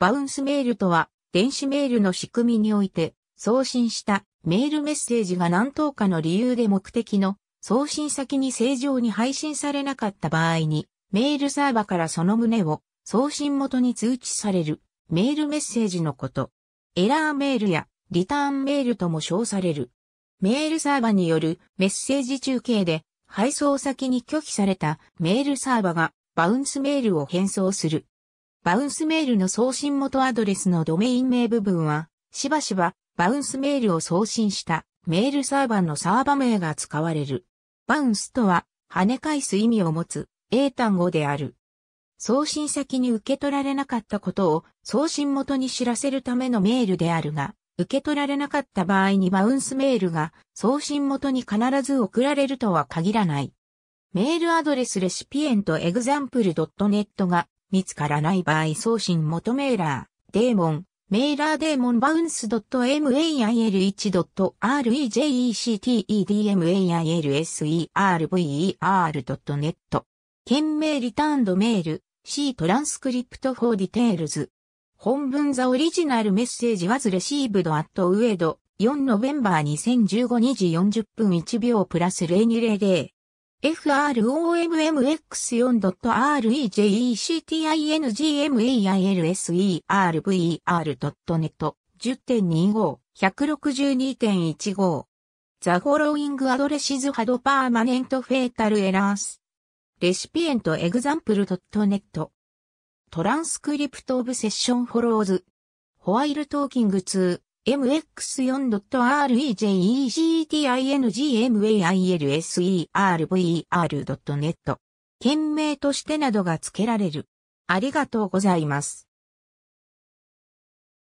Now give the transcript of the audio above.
バウンスメールとは、電子メールの仕組みにおいて、送信したメールメッセージが何等かの理由で目的の送信先に正常に配信されなかった場合に、メールサーバからその旨を送信元に通知されるメールメッセージのこと。エラーメールやリターンメールとも称される。メールサーバによるメッセージ中継で配送先に拒否されたメールサーバがバウンスメールを返送するバウンスメールの送信元アドレスのドメイン名部分は、しばしばバウンスメールを送信したメールサーバーのサーバ名が使われる。バウンスとは、跳ね返す意味を持つ英単語である。送信先に受け取られなかったことを送信元に知らせるためのメールであるが、受け取られなかった場合にバウンスメールが送信元に必ず送られるとは限らない。メールアドレスレシピエントエグザンプル .net が見つからない場合送信元メーラー、デーモン、メーラーデーモンバウンス .mail1.rejectedmailserver.net 件名リターンドメール C トランスクリプトフォーディテールズ。本文ザオリジナルメッセージはズレシーブドアットウエド4ノベンバー2015 2時40分1秒プラス020 f r o m m x 4 r e j e c t i n g m a i l s e r v e r n e t 10.25 162.15 The following addresses had permanent fatal errors. Recipient example.net Transcript トランスクリプトオブセッションフォローズ。ホワイルトーキング2。m x 4 r e j e t i n g m a i l s e r n e t 件名としてなどが付けられる。ありがとうございます。